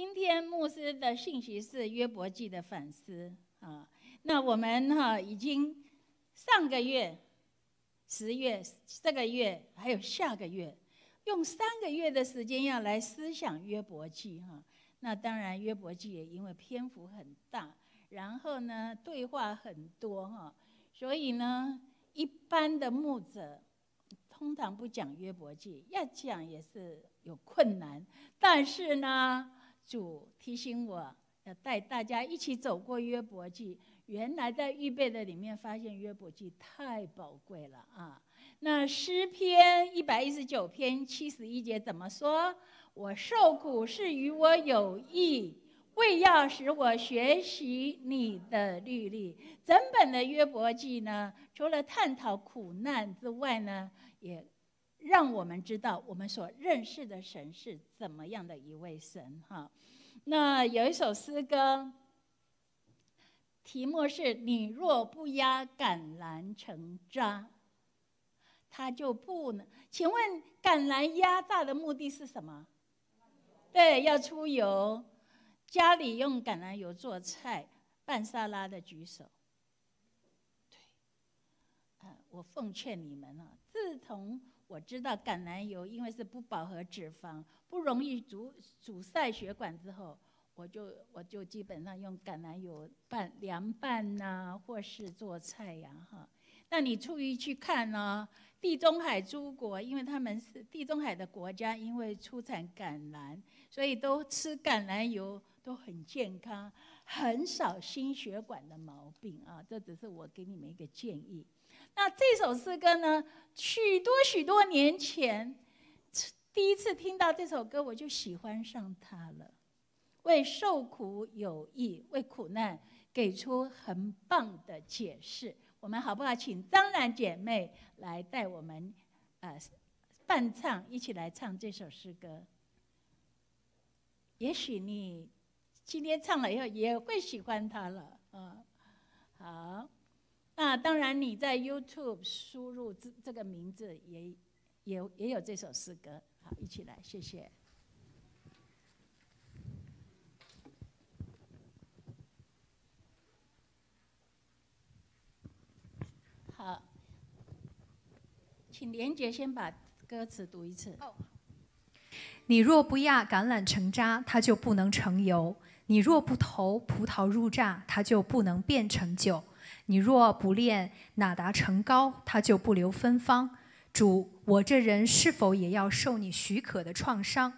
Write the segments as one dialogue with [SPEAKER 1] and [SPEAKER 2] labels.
[SPEAKER 1] 今天牧师的信息是约伯记的反思啊。那我们哈已经上个月、十月、这个月还有下个月，用三个月的时间要来思想约伯记哈。那当然约伯记也因为篇幅很大，然后呢对话很多哈，所以呢一般的牧者通常不讲约伯记，要讲也是有困难。但是呢。主提醒我要带大家一起走过约伯记。原来在预备的里面发现约伯记太宝贵了啊！那诗篇一百一十九篇七十一节怎么说？我受苦是与我有益，为要使我学习你的律例。整本的约伯记呢，除了探讨苦难之外呢，也。让我们知道我们所认识的神是怎么样的一位神哈。那有一首诗歌，题目是“你若不压橄榄成渣，他就不能”。请问橄榄压榨的目的是什么？对，要出油。家里用橄榄油做菜、拌沙拉的举手。对，呃、我奉劝你们啊，自从。我知道橄榄油因为是不饱和脂肪，不容易阻阻塞血管，之后我就我就基本上用橄榄油拌凉拌呐，或是做菜呀哈。那你注意去看呢，地中海诸国，因为他们是地中海的国家，因为出产橄榄，所以都吃橄榄油都很健康，很少心血管的毛病啊。这只是我给你们一个建议。那这首诗歌呢？许多许多年前，第一次听到这首歌，我就喜欢上它了。为受苦有益，为苦难给出很棒的解释。我们好不好，请张兰姐妹来带我们，呃，伴唱，一起来唱这首诗歌。也许你今天唱了以后，也会喜欢它了。嗯，好。那当然，你在 YouTube 输入这这个名字，也也也有这首诗歌。好，一起来，谢谢。好，请连杰先把歌词读一次。你若不压橄榄成渣，它就不能成油；你若不投葡萄入榨，它就不能变成酒。你若不练，哪达成高？它就不留芬芳。主，我这人是否也要受你许可的创伤？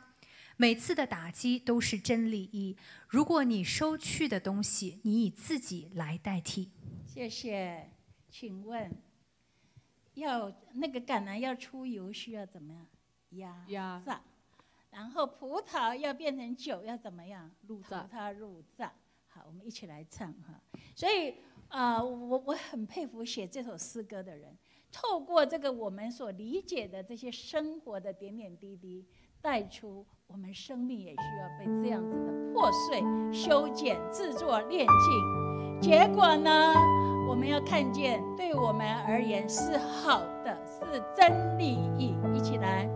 [SPEAKER 1] 每次的打击都是真理。一，如果你收去的东西，你以自己来代替。谢谢。请问，要那个橄榄要出油，需要怎么样压压榨？然后葡萄要变成酒，要怎么样入藏？它入藏。好，我们一起来唱哈。所以。啊，我我很佩服写这首诗歌的人，透过这个我们所理解的这些生活的点点滴滴，带出我们生命也需要被这样子的破碎、修剪、制作、炼净。结果呢，我们要看见，对我们而言是好的，是真利益。一起来。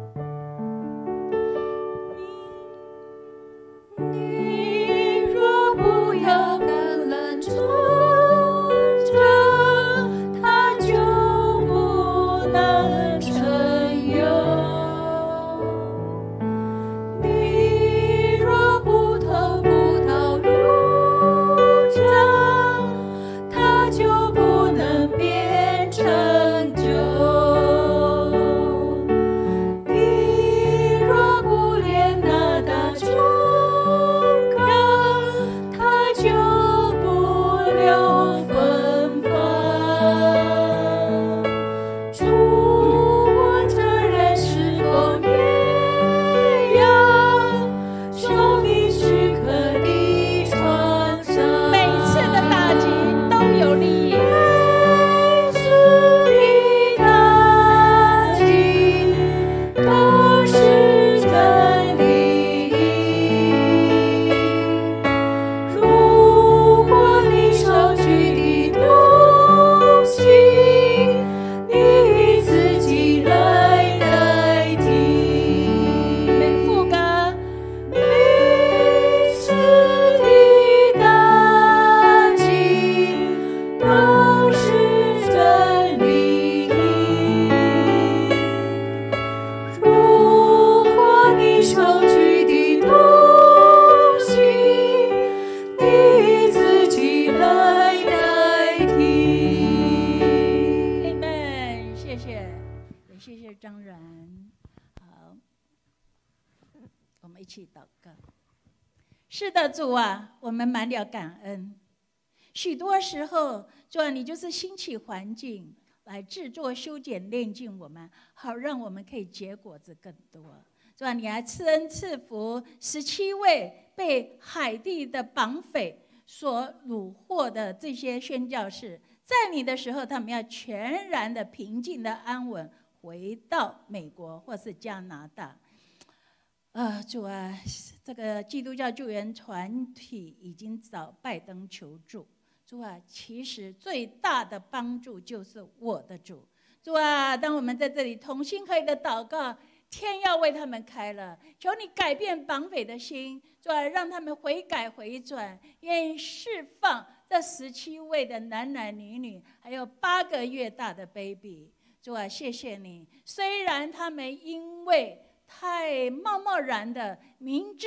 [SPEAKER 1] 主啊，我们满了感恩。许多时候，主啊，你就是兴起环境来制作、修剪、炼净我们，好让我们可以结果子更多。是吧？你还赐恩赐福十七位被海地的绑匪所掳获的这些宣教士，在你的时候，他们要全然的平静的安稳回到美国或是加拿大。啊，主啊，这个基督教救援团体已经找拜登求助。主啊，其实最大的帮助就是我的主。主啊，当我们在这里同心合意的祷告，天要为他们开了。求你改变绑匪的心，主啊，让他们悔改回转，愿意释放这十七位的男男女女，还有八个月大的 baby。主啊，谢谢你，虽然他们因为太贸贸然的，明知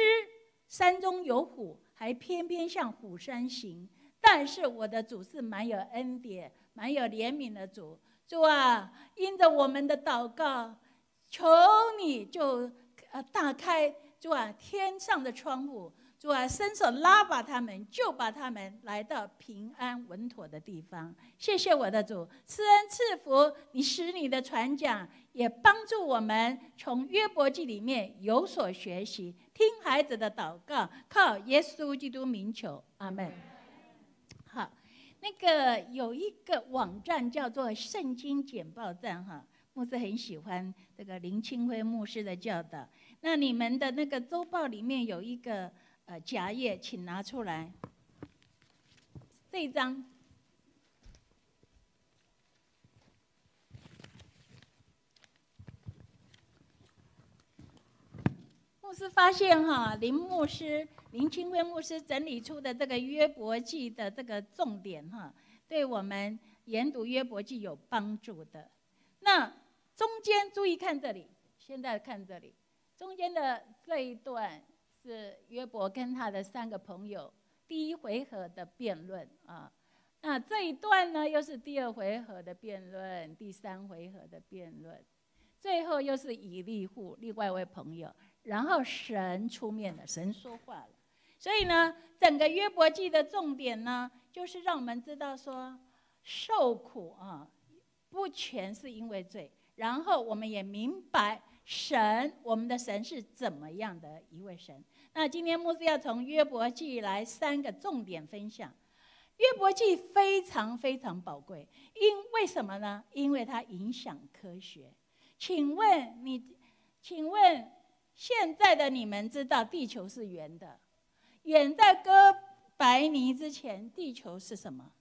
[SPEAKER 1] 山中有虎，还偏偏向虎山行。但是我的主是蛮有恩典、蛮有怜悯的主，主啊，因着我们的祷告，求你就呃打开，主啊天上的窗户。主啊，伸手拉把他们，就把他们来到平安稳妥的地方。谢谢我的主，赐恩赐福，你使你的船桨也帮助我们从约伯记里面有所学习，听孩子的祷告，靠耶稣基督名求，阿门。好，那个有一个网站叫做《圣经简报站》哈，牧师很喜欢这个林清辉牧师的教导。那你们的那个周报里面有一个。呃，夹页请拿出来。这张牧师发现哈，林牧师林清辉牧师整理出的这个约伯记的这个重点哈，对我们研读约伯记有帮助的。那中间注意看这里，现在看这里，中间的这一段。是约伯跟他的三个朋友第一回合的辩论啊，那这一段呢又是第二回合的辩论，第三回合的辩论，最后又是以利户另外一位朋友，然后神出面了，神说话了。所以呢，整个约伯记的重点呢，就是让我们知道说受苦啊，不全是因为罪，然后我们也明白神，我们的神是怎么样的一位神。那今天牧师要从《约伯记》来三个重点分享，《约伯记》非常非常宝贵，因为什么呢？因为它影响科学。请问你，请问现在的你们知道地球是圆的？远在哥白尼之前，地球是什么？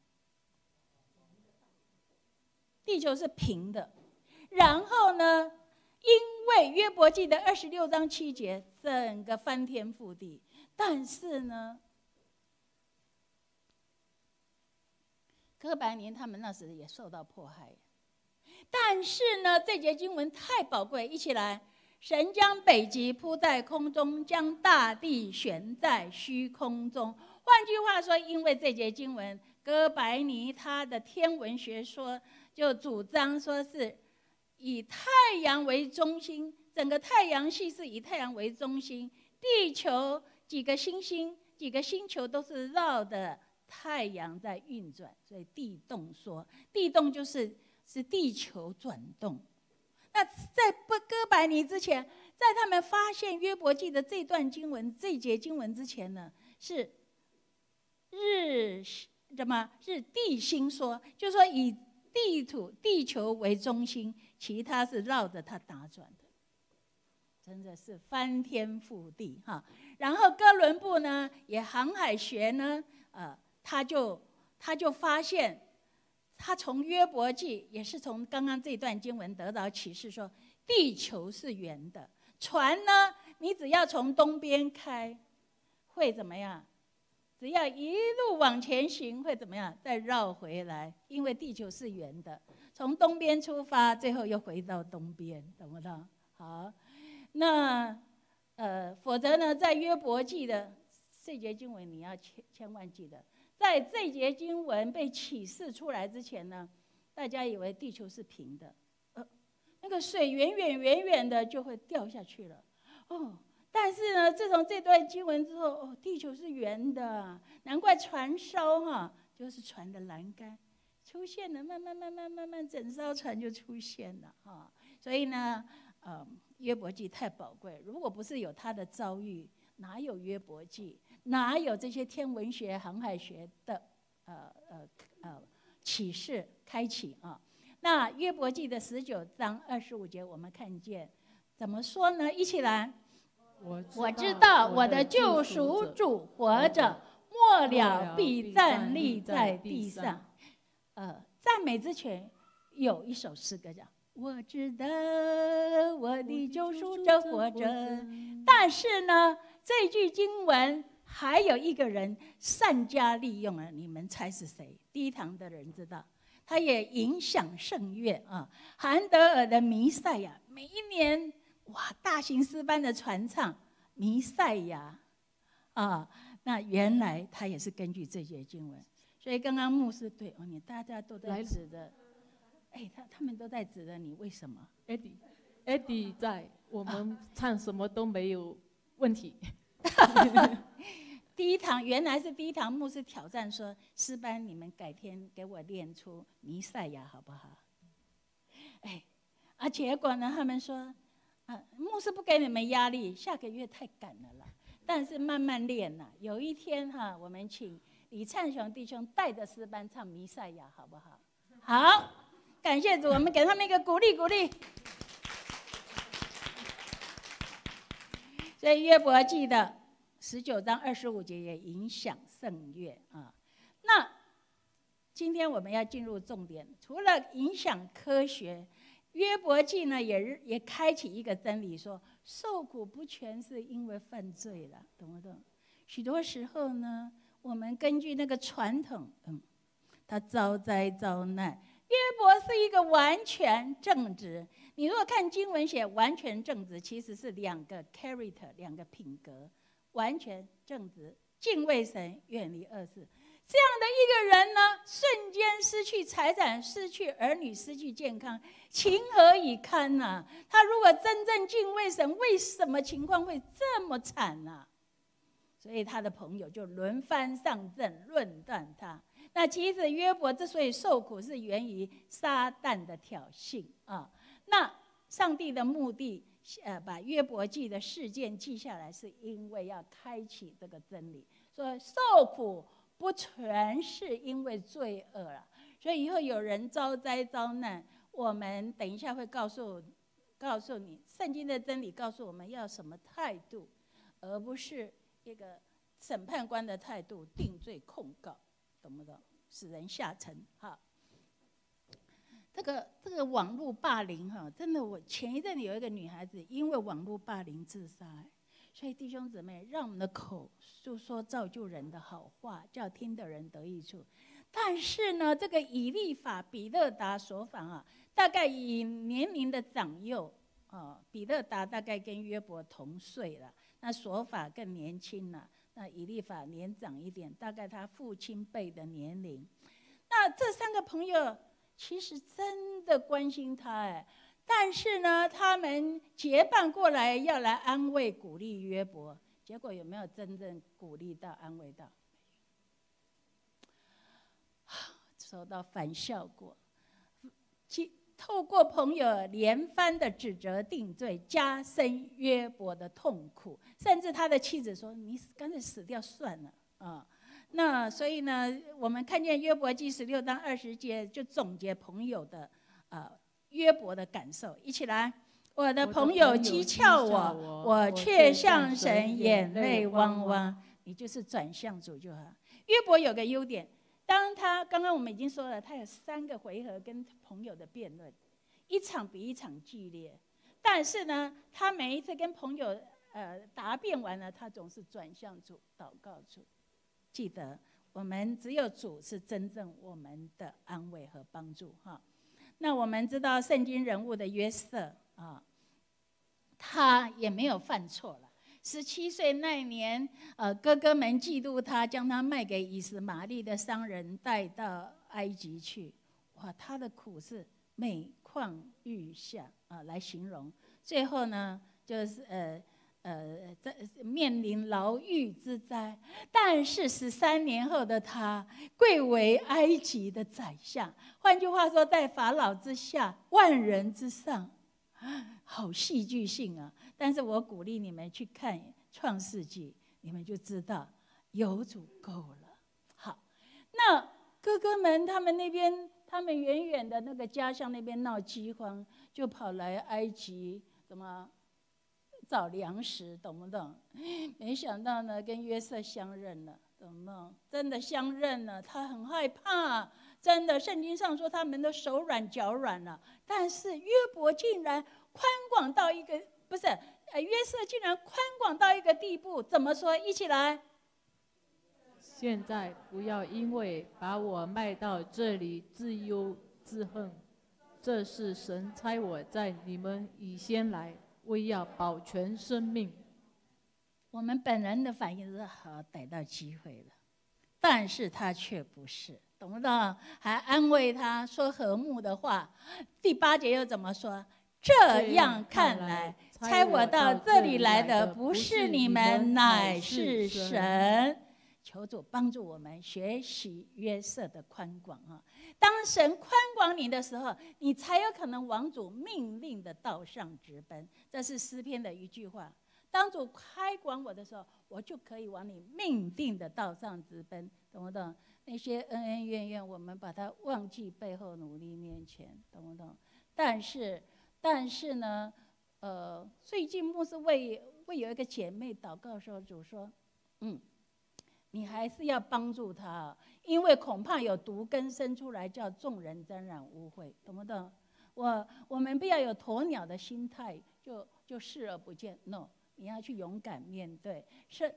[SPEAKER 1] 地球是平的。然后呢？因为约伯记的二十六章七节整个翻天覆地，但是呢，哥白尼他们那时也受到迫害，但是呢，这节经文太宝贵，一起来，神将北极铺在空中，将大地悬在虚空中。换句话说，因为这节经文，哥白尼他的天文学说就主张说是。以太阳为中心，整个太阳系是以太阳为中心，地球几个星星、几个星球都是绕着太阳在运转，所以地动说，地动就是是地球转动。那在不哥白尼之前，在他们发现约伯记的这段经文、这节经文之前呢，是日什么是地心说，就说以地土、地球为中心。其他是绕着它打转的，真的是翻天覆地哈。然后哥伦布呢，也航海学呢，呃，他就他就发现，他从约伯记也是从刚刚这段经文得到启示，说地球是圆的，船呢，你只要从东边开，会怎么样？只要一路往前行，会怎么样？再绕回来，因为地球是圆的。从东边出发，最后又回到东边，懂不懂？好，那呃，否则呢，在约伯记的这节经文，你要千千万记得，在这节经文被启示出来之前呢，大家以为地球是平的，呃，那个水远远远远的就会掉下去了，哦。但是呢，自从这段经文之后，哦，地球是圆的，难怪船烧哈，就是船的栏杆。出现了，慢慢慢慢慢慢，整艘船就出现了啊！所以呢，呃，约伯记太宝贵，如果不是有他的遭遇，哪有约伯记？哪有这些天文学、航海学的，呃呃呃，启示开启啊？那约伯记的十九章二十五节，我们看见怎么说呢？一起来，我我知道我的救赎主活着，末了必站立在地上。呃，赞美之前有一首诗歌叫《我知道我的救赎正活着》，但是呢，这句经文还有一个人善加利用了，你们猜是谁？低堂的人知道，他也影响圣乐啊。韩德尔的《弥赛亚》，每一年哇，大型诗班的传唱《弥赛亚》啊，那原来他也是根据这些经文。所以刚刚牧师对哦，你大家都在指着，哎，他他们都在指着你，为什么？e e e d d i d d i e 在，我们唱什么都没有问题。第一堂原来是第一堂牧师挑战说，诗班你们改天给我练出弥赛亚好不好？哎，啊，结果呢，他们说，啊，牧师不给你们压力，下个月太赶了啦。但是慢慢练呐，有一天哈，我们请。李灿雄弟兄带着诗班唱弥赛亚，好不好？好，感谢主，我们给他们一个鼓励，鼓励。所以约伯记的十九章二十五节也影响圣乐啊。那今天我们要进入重点，除了影响科学，约伯记呢也也开启一个真理，说受苦不全是因为犯罪了，懂不懂？许多时候呢。我们根据那个传统，嗯，他遭灾遭难。约伯是一个完全正直。你如果看经文写完全正直，其实是两个 character，两个品格，完全正直，敬畏神，远离恶事。这样的一个人呢，瞬间失去财产，失去儿女，失去健康，情何以堪呐？他如果真正敬畏神，为什么情况会这么惨呢？所以他的朋友就轮番上阵论断他。那其实约伯之所以受苦，是源于撒旦的挑衅啊。那上帝的目的，呃，把约伯记的事件记下来，是因为要开启这个真理，说受苦不全是因为罪恶了。所以以后有人遭灾遭难，我们等一下会告诉，告诉你圣经的真理，告诉我们要什么态度，而不是。一个审判官的态度定罪控告，懂不懂？使人下沉。哈，这个这个网络霸凌哈，真的，我前一阵子有一个女孩子因为网络霸凌自杀，所以弟兄姊妹，让我们的口就说造就人的好话，叫听的人得益处。但是呢，这个以利法、比勒达所访啊，大概以年龄的长幼啊，比勒达大概跟约伯同岁了。那索法更年轻了，那以利法年长一点，大概他父亲辈的年龄。那这三个朋友其实真的关心他哎，但是呢，他们结伴过来要来安慰鼓励约伯，结果有没有真正鼓励到、安慰到？收到反效果。透过朋友连番的指责定罪，加深约伯的痛苦，甚至他的妻子说：“你干脆死掉算了啊。”那所以呢，我们看见约伯记十六到二十节，就总结朋友的啊约伯的感受。一起来，我的朋友讥诮我，我却向神眼泪汪汪。你就是转向主就好约伯有个优点。当他刚刚我们已经说了，他有三个回合跟朋友的辩论，一场比一场激烈。但是呢，他每一次跟朋友呃答辩完了，他总是转向主祷告主。记得我们只有主是真正我们的安慰和帮助哈。那我们知道圣经人物的约瑟啊，他也没有犯错了。十七岁那年，呃，哥哥们嫉妒他，将他卖给以实玛利的商人，带到埃及去。哇，他的苦是每况愈下啊，来形容。最后呢，就是呃呃，在面临牢狱之灾。但是十三年后的他，贵为埃及的宰相，换句话说，在法老之下，万人之上。好戏剧性啊！但是我鼓励你们去看《创世纪》，你们就知道有足够了。好，那哥哥们他们那边，他们远远的那个家乡那边闹饥荒，就跑来埃及，怎么找粮食？懂不懂？没想到呢，跟约瑟相认了，懂不懂？真的相认了，他很害怕。真的，圣经上说他们的手软脚软了，但是约伯竟然宽广到一个不是，呃，约瑟竟然宽广到一个地步。怎么说？一起来。现在不要因为把我卖到这里自忧自恨，这是神差我在你们以先来，为要保全生命。我们本人的反应是好逮到机会了。但是他却不是，懂不懂？还安慰他说和睦的话。第八节又怎么说？
[SPEAKER 2] 这样看来，猜我到这里来的不是你们，乃是神。
[SPEAKER 1] 求主帮助我们学习约瑟的宽广啊！当神宽广你的时候，你才有可能往主命令的道上直奔。这是诗篇的一句话。当主开管我的时候，我就可以往你命定的道上直奔，懂不懂？那些恩恩怨怨，我们把它忘记，背后努力，面前懂不懂？但是，但是呢，呃，最近牧师为为有一个姐妹祷告时候，主说，嗯，你还是要帮助她，因为恐怕有毒根生出来，叫众人沾染污秽，懂不懂？我我们不要有鸵鸟的心态，就就视而不见，no。你要去勇敢面对，是。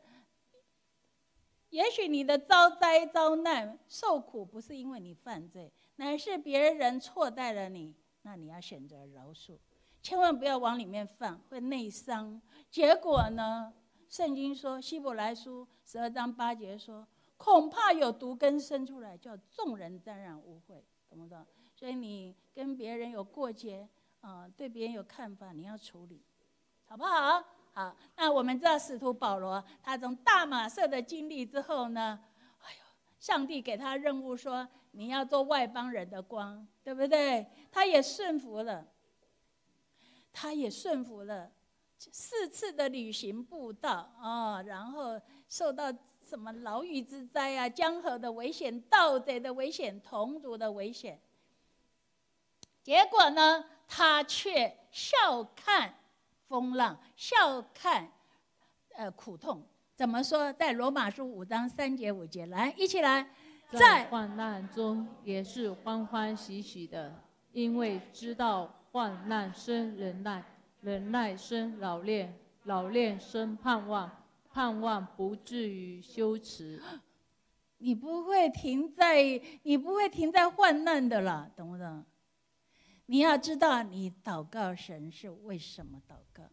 [SPEAKER 1] 也许你的遭灾遭难受苦，不是因为你犯罪，乃是别人错待了你。那你要选择饶恕，千万不要往里面放，会内伤。结果呢？圣经说《希伯来书》十二章八节说：“恐怕有毒根生出来，叫众人沾染污秽。”懂不懂？所以你跟别人有过节啊，对别人有看法，你要处理，好不好？啊，那我们知道使徒保罗，他从大马色的经历之后呢，哎呦，上帝给他任务说你要做外邦人的光，对不对？他也顺服了，他也顺服了，四次的旅行步道啊，然后受到什么牢狱之灾啊，江河的危险、盗贼的危险、同族的危险，结果呢，他却笑看。风浪笑看，呃，苦痛怎么说？在《罗马书》五章三节五节，来，一起来，在患难中也是欢欢喜喜的，因为知道患难生忍耐，忍耐生老练，老练生盼望，盼望不至于羞耻。你不会停在，你不会停在患难的了，懂不懂？你要知道，你祷告神是为什么祷告？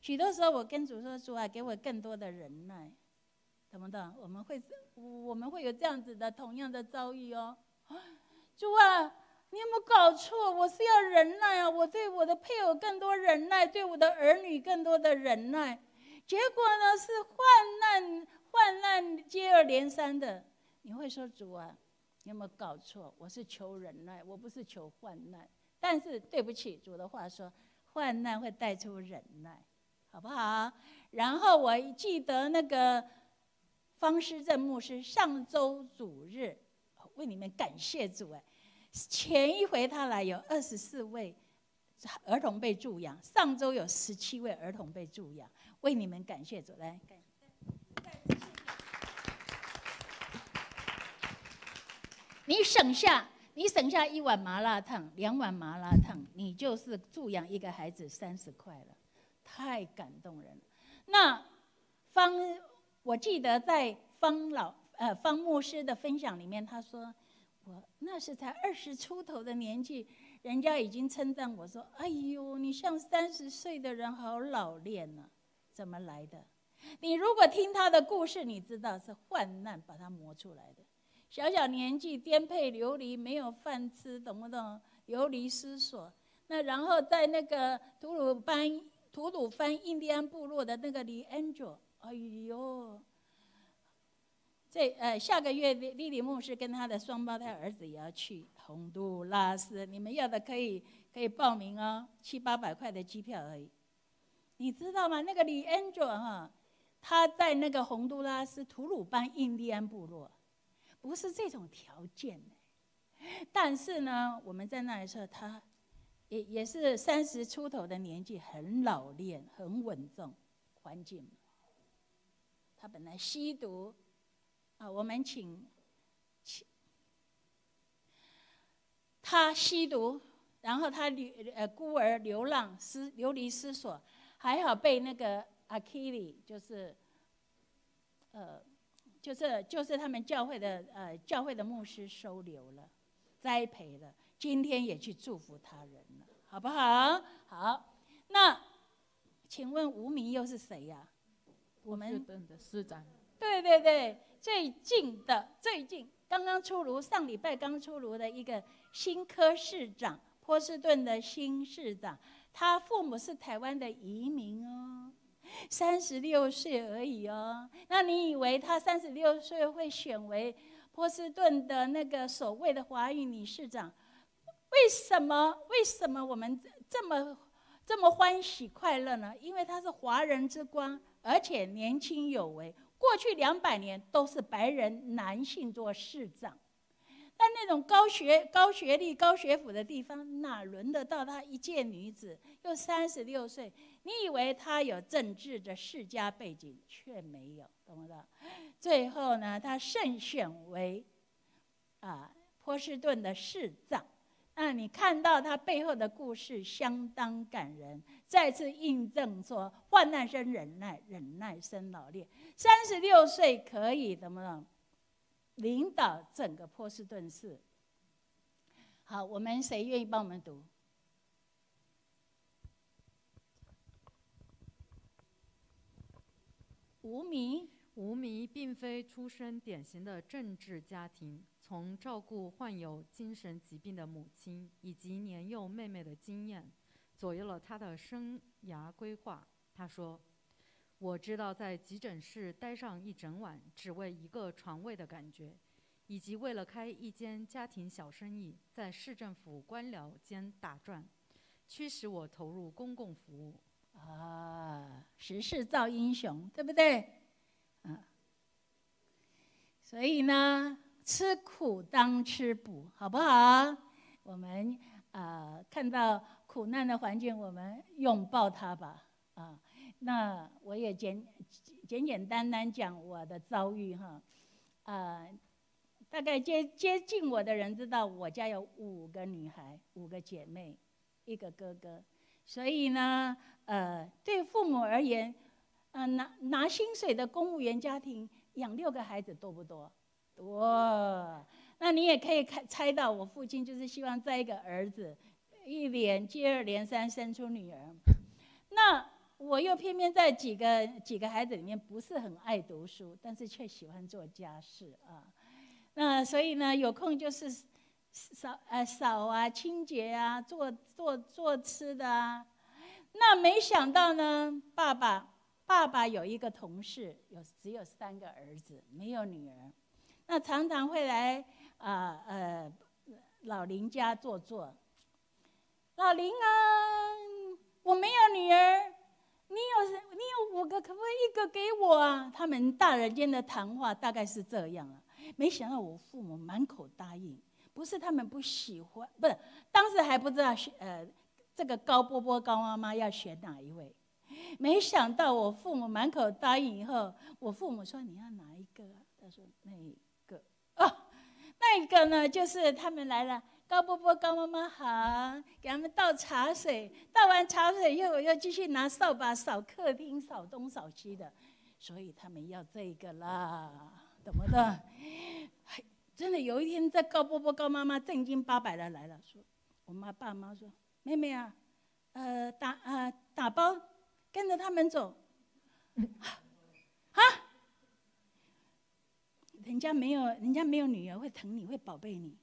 [SPEAKER 1] 许多时候，我跟主说：“主啊，给我更多的忍耐，懂不懂？”我们会，我们会有这样子的同样的遭遇哦。主啊，你有没有搞错？我是要忍耐啊！我对我的配偶更多忍耐，对我的儿女更多的忍耐。结果呢，是患难、患难接二连三的。你会说：“主啊，你有没有搞错？我是求忍耐，我不是求患难。”但是对不起，主的话说，患难会带出忍耐，好不好？然后我记得那个方师正牧师上周主日为你们感谢主哎，前一回他来有二十四位儿童被助养，上周有十七位儿童被助养，为你们感谢主来。你省下。你省下一碗麻辣烫，两碗麻辣烫，你就是助养一个孩子三十块了，太感动人。那方，我记得在方老呃方牧师的分享里面，他说我那时才二十出头的年纪，人家已经称赞我说：“哎呦，你像三十岁的人，好老练呢。”怎么来的？你如果听他的故事，你知道是患难把他磨出来的。小小年纪，颠沛流离，没有饭吃，懂不懂？流离失所。那然后在那个吐鲁班、吐鲁番印第安部落的那个李恩哲，哎呦！这呃，下个月丽丽牧师跟他的双胞胎儿子也要去洪都拉斯，你们要的可以可以报名哦，七八百块的机票而已。你知道吗？那个李恩哲哈，他在那个洪都拉斯吐鲁班印第安部落。不是这种条件，但是呢，我们在那一侧，他也也是三十出头的年纪，很老练，很稳重，环境。他本来吸毒，啊，我们请，请他吸毒，然后他流呃孤儿流浪，失流离失所，还好被那个阿基里，就是呃。就是就是他们教会的呃教会的牧师收留了，栽培了，今天也去祝福他人了，好不好？好，那请问无名又是谁呀？波士顿的市长。对对对，最近的最近刚刚出炉，上礼拜刚出炉的一个新科市长，波士顿的新市长，他父母是台湾的移民哦。三十六岁而已哦，那你以为他三十六岁会选为波士顿的那个所谓的华裔女市长？为什么？为什么我们这么这么欢喜快乐呢？因为她是华人之光，而且年轻有为。过去两百年都是白人男性做市长，但那种高学、高学历、高学府的地方，哪轮得到她一介女子？又三十六岁。你以为他有政治的世家背景，却没有，懂不懂？最后呢，他胜选为啊波士顿的市长。那你看到他背后的故事，相当感人，再次印证说：患难生忍耐，忍耐生老练。三十六岁可以怎么讲？领导整个波士顿市。好，我们谁愿意帮我们读？吴迷，吴迷并非出身典型的政治家庭。从照顾患有精神疾病的母亲以及年幼妹妹的经验，左右了他的生涯规划。他说：“我知道在急诊室待上一整晚只为一个床位的感觉，以及为了开一间家庭小生意在市政府官僚间打转，驱使我投入公共服务。”啊，时势造英雄，对不对？啊，所以呢，吃苦当吃补，好不好？我们啊，看到苦难的环境，我们拥抱它吧。啊，那我也简简简单单讲我的遭遇哈。啊，大概接接近我的人知道，我家有五个女孩，五个姐妹，一个哥哥。所以呢，呃，对父母而言，嗯，拿拿薪水的公务员家庭养六个孩子多不多？多。那你也可以猜猜到，我父亲就是希望在一个儿子，一连接二连三生出女儿。那我又偏偏在几个几个孩子里面不是很爱读书，但是却喜欢做家事啊。那所以呢，有空就是。扫啊，扫啊，清洁啊，做做做吃的啊。那没想到呢，爸爸爸爸有一个同事，有只有三个儿子，没有女儿。那常常会来啊呃老林家坐坐。老林啊，我没有女儿，你有你有五个，可不可以一个给我啊？他们大人间的谈话大概是这样啊。没想到我父母满口答应。不是他们不喜欢，不是当时还不知道选呃这个高波波高妈妈要选哪一位，没想到我父母满口答应以后，我父母说你要哪一个啊？他说那一个 哦，那一个呢就是他们来了高波波高妈妈好，给他们倒茶水，倒完茶水又又继续拿扫把扫客厅扫东扫西的，所以他们要这个啦，怎么的？真的有一天，在高伯伯、高妈妈正经八百的来了，说：“我妈、爸妈说，妹妹啊，呃，打啊，打包，跟着他们走。”啊！人家没有，人家没有女儿会疼你，会宝贝你。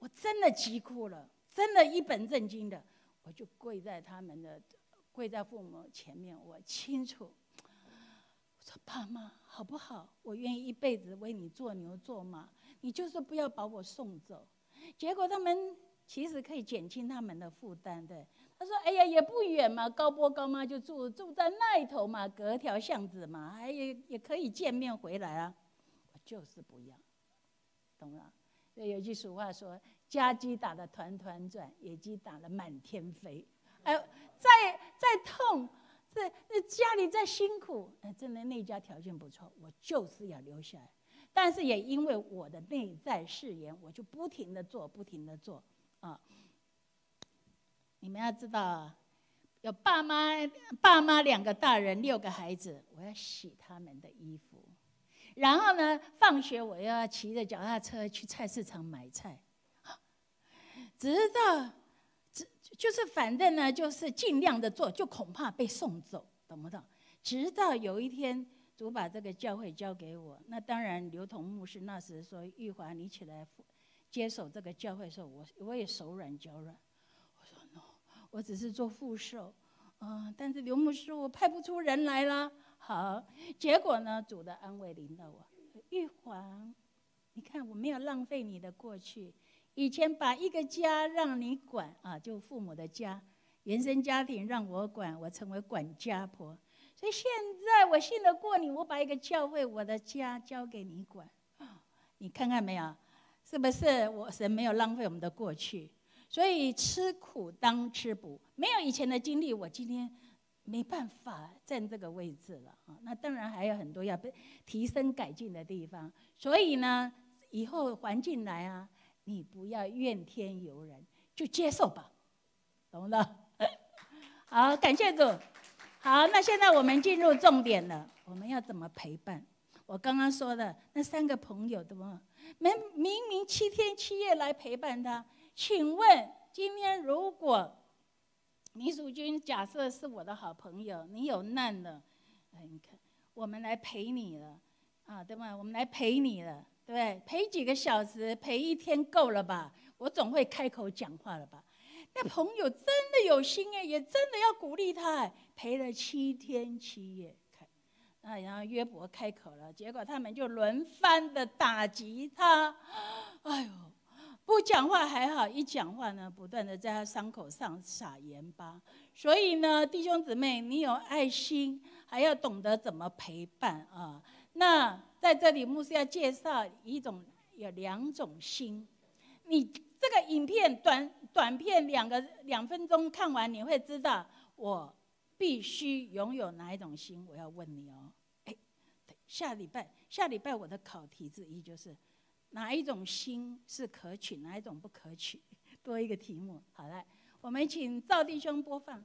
[SPEAKER 1] 我真的急哭了，真的一本正经的，我就跪在他们的，跪在父母前面。我清楚，我说爸妈好不好？我愿意一辈子为你做牛做马。你就是不要把我送走，结果他们其实可以减轻他们的负担的。他说：“哎呀，也不远嘛，高波高妈就住住在那一头嘛，隔条巷子嘛，哎也也可以见面回来啊。”我就是不要，懂了？所以有句俗话说：“家鸡打得团团转，野鸡打得满天飞。”哎，再再痛，这那家里再辛苦，哎，真的那家条件不错，我就是要留下来。但是也因为我的内在誓言，我就不停的做，不停的做，啊！你们要知道，有爸妈，爸妈两个大人，六个孩子，我要洗他们的衣服，然后呢，放学我要骑着脚踏车去菜市场买菜，直到，就是反正呢，就是尽量的做，就恐怕被送走，懂不懂？直到有一天。主把这个教会交给我，那当然刘同牧师那时说：“玉华，你起来接手这个教会。”时候，我我也手软脚软。”我说：“no，我只是做副手啊。”但是刘牧师，我派不出人来了。好，结果呢，主的安慰临到我：“玉华，你看我没有浪费你的过去，以前把一个家让你管啊，就父母的家、原生家庭让我管，我成为管家婆。”所以现在我信得过你，我把一个教会、我的家交给你管。你看看没有？是不是我神没有浪费我们的过去？所以吃苦当吃补，没有以前的经历，我今天没办法站这个位置了啊。那当然还有很多要被提升改进的地方。所以呢，以后环境来啊，你不要怨天尤人，就接受吧，懂不懂？好，感谢主。好，那现在我们进入重点了。我们要怎么陪伴？我刚刚说的那三个朋友，对吗？明明明七天七夜来陪伴他，请问今天如果李祖君假设是我的好朋友，你有难了，哎，你看，我们来陪你了，啊，对吗？我们来陪你了，对对？陪几个小时，陪一天够了吧？我总会开口讲话了吧？那朋友真的有心哎，也真的要鼓励他哎。陪了七天七夜，开，啊，然后约伯开口了，结果他们就轮番的打击他。哎呦，不讲话还好，一讲话呢，不断的在他伤口上撒盐巴。所以呢，弟兄姊妹，你有爱心，还要懂得怎么陪伴啊。那在这里，牧师要介绍一种有两种心。你这个影片短短片两个两分钟看完，你会知道我。必须拥有哪一种心？我要问你哦。哎，下礼拜下礼拜我的考题之一就是，哪一种心是可取，哪一种不可取？多一个题目。好了，我们请赵弟兄播放。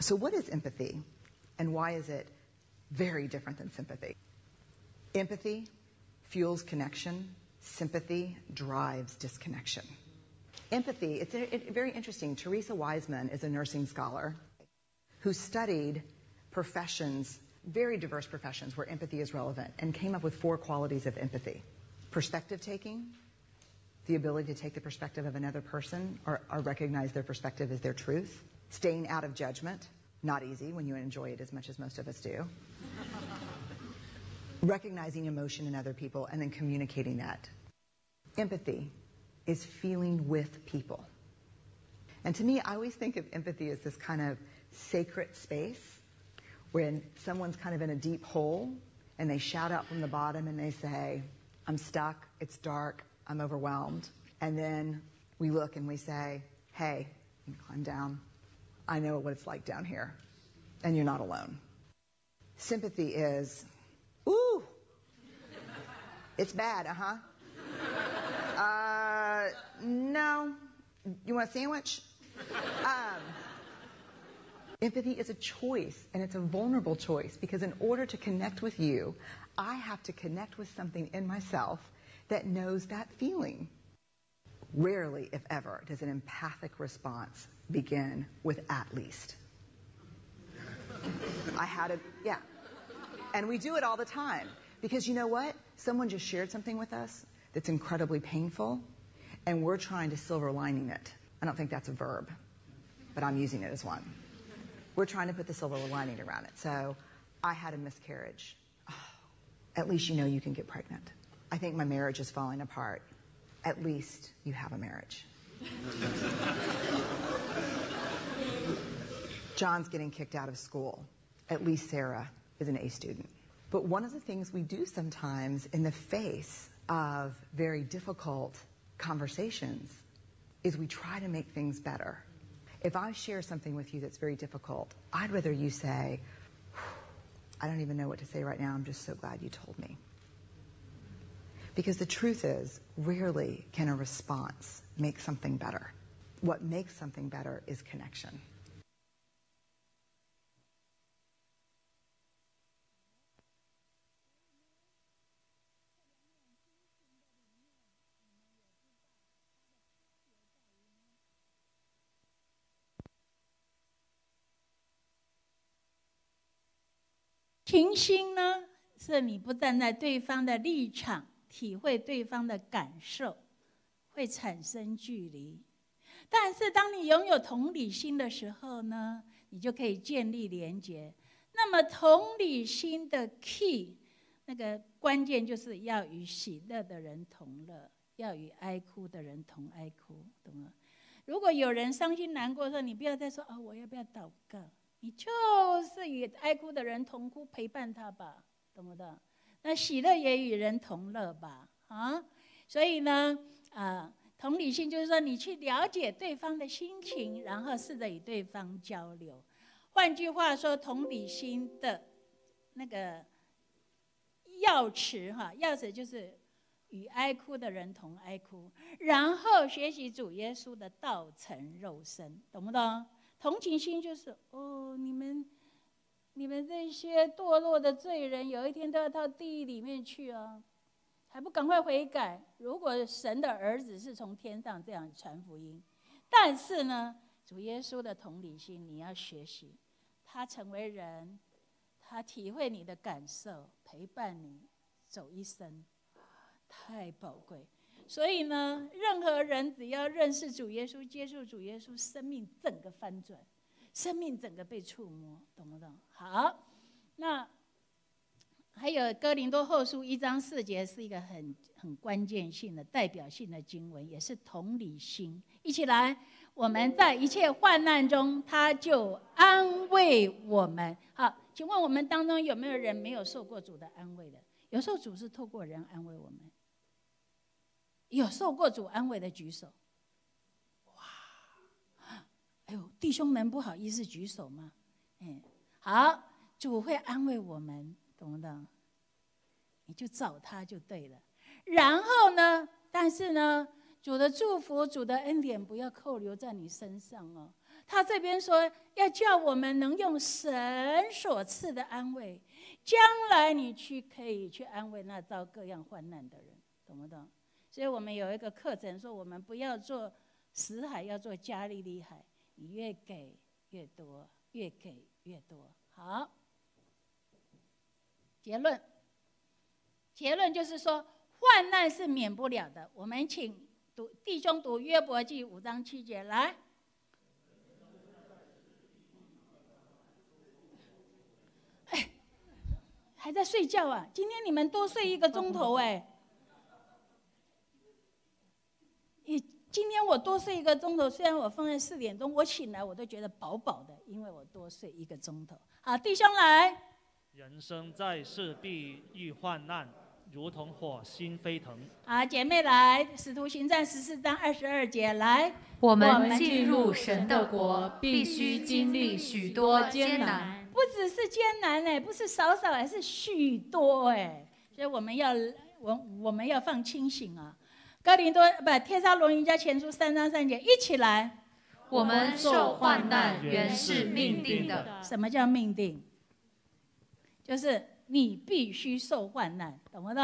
[SPEAKER 3] So what is empathy? and why is it very different than sympathy? Empathy fuels connection. Sympathy drives disconnection. Empathy, it's very interesting. Teresa Wiseman is a nursing scholar who studied professions, very diverse professions where empathy is relevant, and came up with four qualities of empathy. Perspective taking, the ability to take the perspective of another person or, or recognize their perspective as their truth, staying out of judgment, not easy when you enjoy it as much as most of us do. Recognizing emotion in other people and then communicating that. Empathy is feeling with people. And to me, I always think of empathy as this kind of sacred space when someone's kind of in a deep hole and they shout out from the bottom and they say, I'm stuck, it's dark, I'm overwhelmed. And then we look and we say, hey, and climb down. I know what it's like down here, and you're not alone. Sympathy is, ooh, it's bad, uh-huh. Uh, no. You want a sandwich? Um, empathy is a choice, and it's a vulnerable choice because in order to connect with you, I have to connect with something in myself that knows that feeling. Rarely, if ever, does an empathic response begin with at least. I had a, yeah. And we do it all the time. Because you know what? Someone just shared something with us that's incredibly painful, and we're trying to silver lining it. I don't think that's a verb, but I'm using it as one. We're trying to put the silver lining around it. So I had a miscarriage. Oh, at least you know you can get pregnant. I think my marriage is falling apart at least you have a marriage. John's getting kicked out of school. At least Sarah is an A student. But one of the things we do sometimes in the face of very difficult conversations is we try to make things better. If I share something with you that's very difficult, I'd rather you say, I don't even know what to say right now. I'm just so glad you told me. Because the truth is, rarely can a response make something better. What makes something better is connection.
[SPEAKER 1] 情心呢，是你不站在对方的立场。体会对方的感受会产生距离，但是当你拥有同理心的时候呢，你就可以建立连接。那么同理心的 key，那个关键就是要与喜乐的人同乐，要与爱哭的人同爱哭，懂吗？如果有人伤心难过的时候，你不要再说啊，我要不要祷告？你就是与爱哭的人同哭，陪伴他吧，懂不懂？那喜乐也与人同乐吧，啊，所以呢，啊，同理心就是说，你去了解对方的心情，然后试着与对方交流。换句话说，同理心的那个钥匙，哈，钥匙就是与爱哭的人同爱哭，然后学习主耶稣的道成肉身，懂不懂？同情心就是哦，你们。你们这些堕落的罪人，有一天都要到地狱里面去哦，还不赶快悔改！如果神的儿子是从天上这样传福音，但是呢，主耶稣的同理心你要学习，他成为人，他体会你的感受，陪伴你走一生，太宝贵。所以呢，任何人只要认识主耶稣，接受主耶稣，生命整个翻转。生命整个被触摸，懂不懂？好，那还有哥林多后书一章四节是一个很很关键性的代表性的经文，也是同理心。一起来，我们在一切患难中，他就安慰我们。好，请问我们当中有没有人没有受过主的安慰的？有时候主是透过人安慰我们，有受过主安慰的举手。弟兄们，不好意思举手吗？嗯，好，主会安慰我们，懂不懂？你就找他就对了。然后呢？但是呢，主的祝福、主的恩典不要扣留在你身上哦。他这边说要叫我们能用神所赐的安慰，将来你去可以去安慰那遭各样患难的人，懂不懂？所以我们有一个课程说，我们不要做死海，要做加利利海。你越给越多，越给越多。好，结论，结论就是说，患难是免不了的。我们请读弟兄读约伯记五章七节，来。哎，还在睡觉啊？今天你们多睡一个钟头，哎。今天我多睡一个钟头，虽然我放在四点钟，我醒来我都觉得饱饱的，因为我多睡一个钟头。好，弟兄来，人生在世必遇患难，如同火星飞腾。啊，姐妹来，《使徒行传》十四章二十二节来，我们进入神的国必须经历许多艰难。不只是艰难呢，不是少少，而是许多哎，所以我们要我我们要放清醒啊。高林多不天杀龙云家前书三章三节，一起来，我们受患难原是命定的。什么叫命定？就是你必须受患难，懂不懂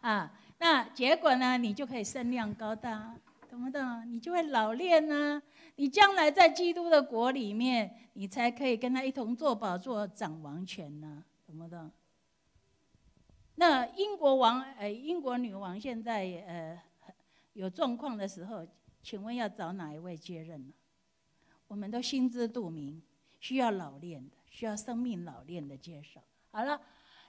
[SPEAKER 1] 啊？那结果呢？你就可以身量高大，懂不懂？你就会老练呢。你将来在基督的国里面，你才可以跟他一同做宝座、掌王权呢，懂不懂？那英国王呃，英国女王现在呃。有状况的时候，请问要找哪一位接任呢？我们都心知肚明，需要老练的，需要生命老练的接绍。好了，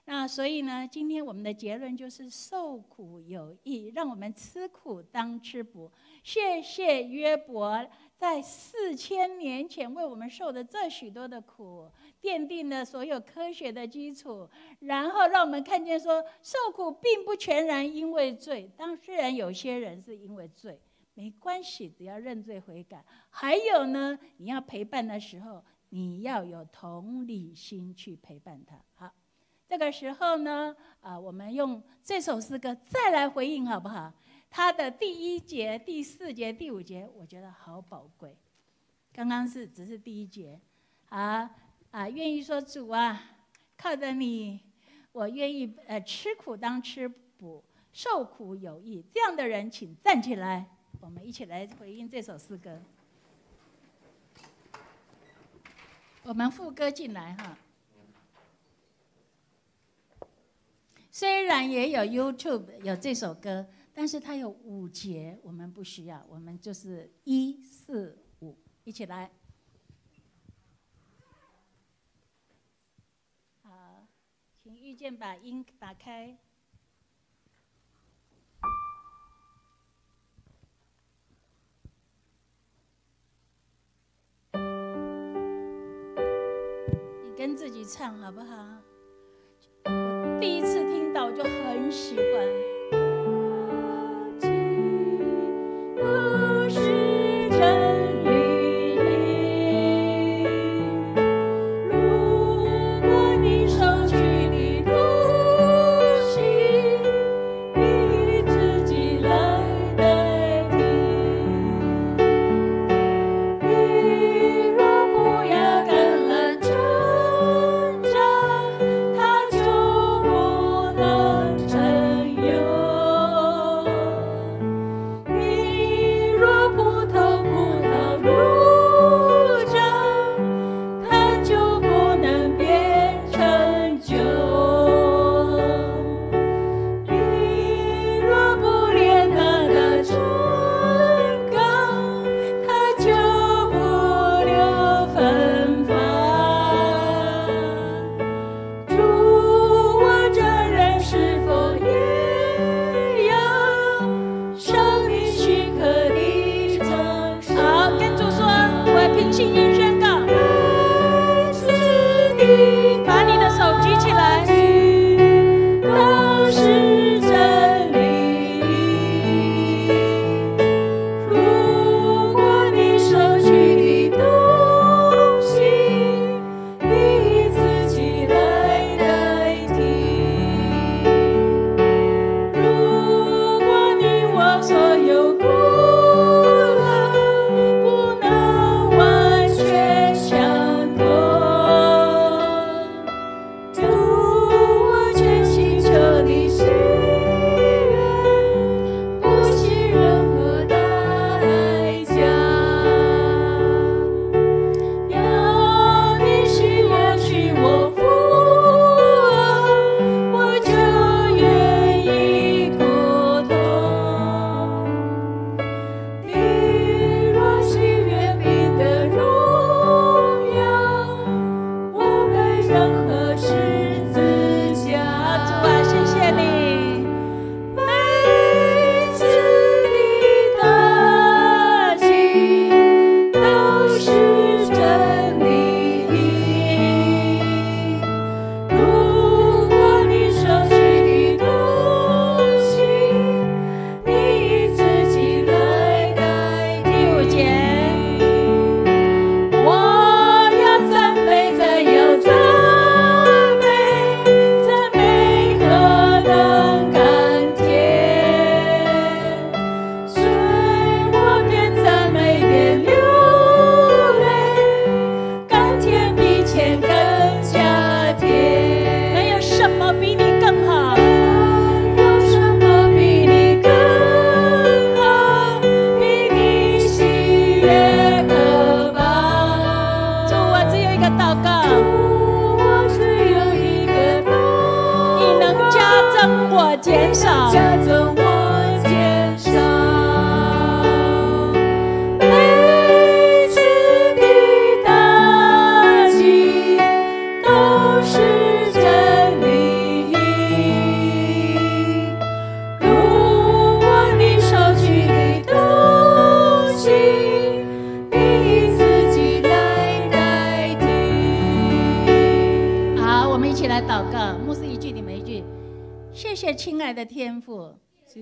[SPEAKER 1] 那所以呢，今天我们的结论就是受苦有益，让我们吃苦当吃补。谢谢约伯。在四千年前为我们受的这许多的苦，奠定了所有科学的基础，然后让我们看见说，受苦并不全然因为罪，当虽然有些人是因为罪，没关系，只要认罪悔改。还有呢，你要陪伴的时候，你要有同理心去陪伴他。好，这个时候呢，啊，我们用这首诗歌再来回应，好不好？它的第一节、第四节、第五节，我觉得好宝贵。刚刚是只是第一节，啊啊，愿意说主啊，靠着你，我愿意呃吃苦当吃补，受苦有益。这样的人，请站起来，我们一起来回应这首诗歌。我们副歌进来哈。虽然也有 YouTube 有这首歌。但是它有五节，我们不需要，我们就是一、四、五，一起来。好，请遇见把音打开。你跟自己唱好不好？我第一次听到，我就很喜欢。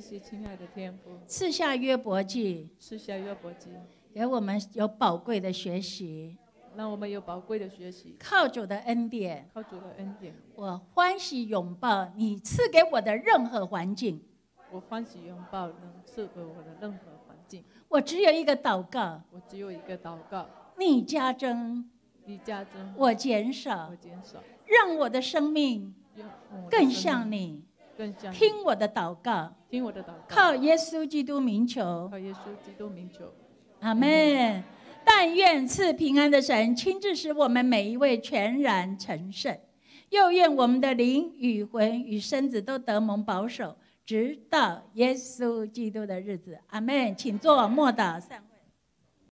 [SPEAKER 1] 亲爱的天父，赐下约伯记，赐下约伯记，给我们有宝贵的学习，让我们有宝贵的学习，靠主的恩典，靠主的恩典，我欢喜拥抱你赐给我的任何环境，我欢喜拥抱你赐给我的任何环境，我只有一个祷告，我只有一个祷告，你加增，你加增，我减少，我减少，让我的生命更像你。听我的祷告，听我的祷告，靠耶稣基督名求，靠耶稣基督名求，阿门。但愿赐平安的神亲自使我们每一位全然成圣，又愿我们的灵与魂与身子都得蒙保守，直到耶稣基督的日子。阿门。请坐，默祷三。